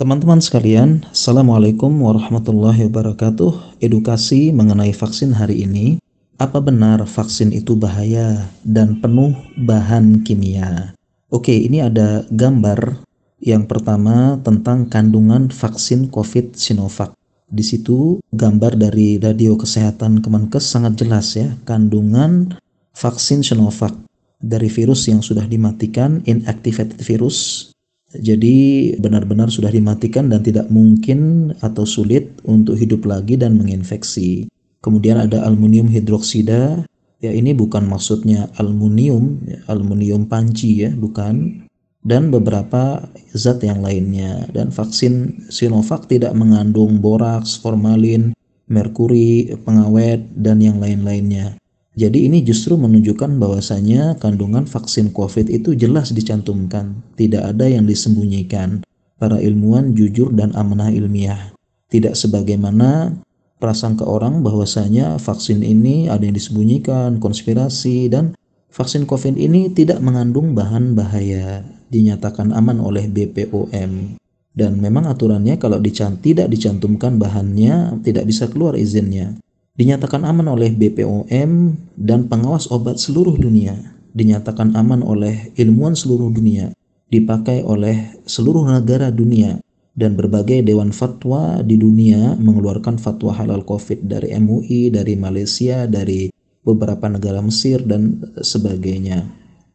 Teman-teman sekalian, Assalamualaikum warahmatullahi wabarakatuh. Edukasi mengenai vaksin hari ini. Apa benar vaksin itu bahaya dan penuh bahan kimia? Oke, ini ada gambar yang pertama tentang kandungan vaksin COVID Sinovac. Di situ gambar dari Radio Kesehatan Kemenkes sangat jelas ya, kandungan vaksin Sinovac dari virus yang sudah dimatikan, inactivated virus jadi benar-benar sudah dimatikan dan tidak mungkin atau sulit untuk hidup lagi dan menginfeksi. Kemudian ada aluminium hidroksida. Ya ini bukan maksudnya aluminium, ya, aluminium panci ya, bukan. Dan beberapa zat yang lainnya. Dan vaksin Sinovac tidak mengandung boraks, formalin, merkuri, pengawet, dan yang lain-lainnya. Jadi ini justru menunjukkan bahwasanya kandungan vaksin COVID itu jelas dicantumkan, tidak ada yang disembunyikan. Para ilmuwan jujur dan amanah ilmiah. Tidak sebagaimana prasangka orang bahwasanya vaksin ini ada yang disembunyikan, konspirasi dan vaksin COVID ini tidak mengandung bahan bahaya, dinyatakan aman oleh BPOM. Dan memang aturannya kalau dicant tidak dicantumkan bahannya tidak bisa keluar izinnya dinyatakan aman oleh BPOM dan pengawas obat seluruh dunia, dinyatakan aman oleh ilmuwan seluruh dunia, dipakai oleh seluruh negara dunia, dan berbagai dewan fatwa di dunia mengeluarkan fatwa halal COVID dari MUI, dari Malaysia, dari beberapa negara Mesir, dan sebagainya.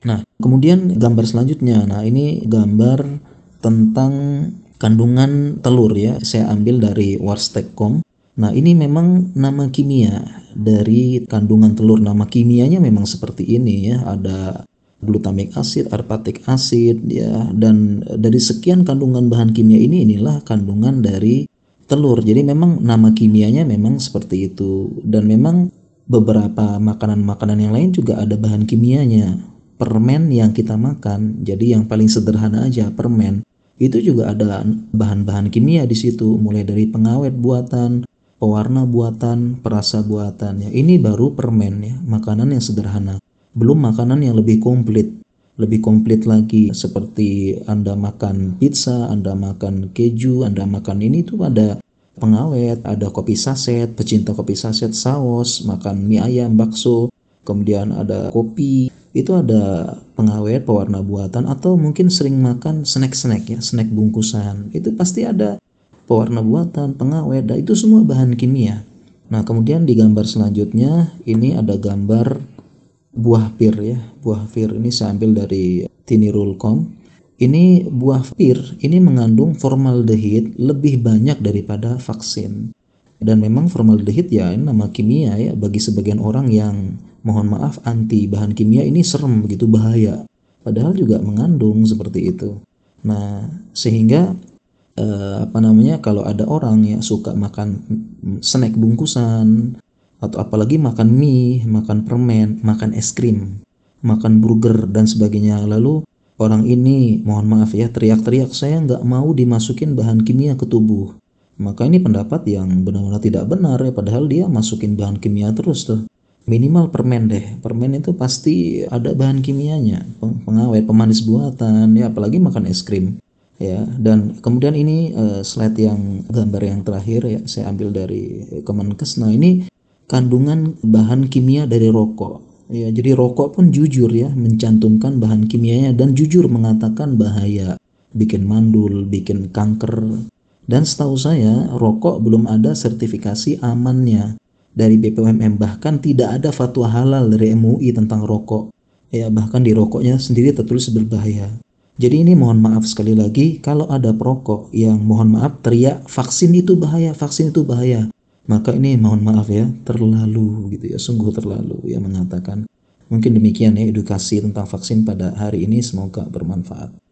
Nah, kemudian gambar selanjutnya. Nah, ini gambar tentang kandungan telur ya. Saya ambil dari warstek.com. Nah, ini memang nama kimia dari kandungan telur. Nama kimianya memang seperti ini ya, ada glutamic acid, arpatic acid ya dan eh, dari sekian kandungan bahan kimia ini inilah kandungan dari telur. Jadi memang nama kimianya memang seperti itu dan memang beberapa makanan-makanan yang lain juga ada bahan kimianya. Permen yang kita makan, jadi yang paling sederhana aja permen itu juga ada bahan-bahan kimia di situ mulai dari pengawet buatan pewarna buatan, perasa buatan. Ya, ini baru permen ya, makanan yang sederhana. Belum makanan yang lebih komplit. Lebih komplit lagi seperti Anda makan pizza, Anda makan keju, Anda makan ini tuh ada pengawet, ada kopi saset, pecinta kopi saset, saus, makan mie ayam, bakso, kemudian ada kopi, itu ada pengawet pewarna buatan atau mungkin sering makan snack-snack ya, snack bungkusan. Itu pasti ada pewarna buatan, pengawet, dan itu semua bahan kimia. Nah, kemudian di gambar selanjutnya ini ada gambar buah pir ya. Buah pir ini saya ambil dari tinirulcom. Ini buah pir ini mengandung formaldehid lebih banyak daripada vaksin. Dan memang formaldehid ya ini nama kimia ya bagi sebagian orang yang mohon maaf anti bahan kimia ini serem begitu bahaya padahal juga mengandung seperti itu nah sehingga eh, apa namanya kalau ada orang yang suka makan snack bungkusan atau apalagi makan mie, makan permen, makan es krim, makan burger dan sebagainya lalu orang ini mohon maaf ya teriak-teriak saya nggak mau dimasukin bahan kimia ke tubuh maka ini pendapat yang benar-benar tidak benar ya padahal dia masukin bahan kimia terus tuh minimal permen deh permen itu pasti ada bahan kimianya pengawet pemanis buatan ya apalagi makan es krim ya dan kemudian ini uh, slide yang gambar yang terakhir ya saya ambil dari Kemenkes nah ini kandungan bahan kimia dari rokok ya jadi rokok pun jujur ya mencantumkan bahan kimianya dan jujur mengatakan bahaya bikin mandul bikin kanker dan setahu saya rokok belum ada sertifikasi amannya dari BPOMM bahkan tidak ada fatwa halal dari MUI tentang rokok ya bahkan di rokoknya sendiri tertulis berbahaya jadi ini mohon maaf sekali lagi kalau ada perokok yang mohon maaf teriak vaksin itu bahaya, vaksin itu bahaya. Maka ini mohon maaf ya, terlalu gitu ya, sungguh terlalu ya mengatakan. Mungkin demikian ya edukasi tentang vaksin pada hari ini semoga bermanfaat.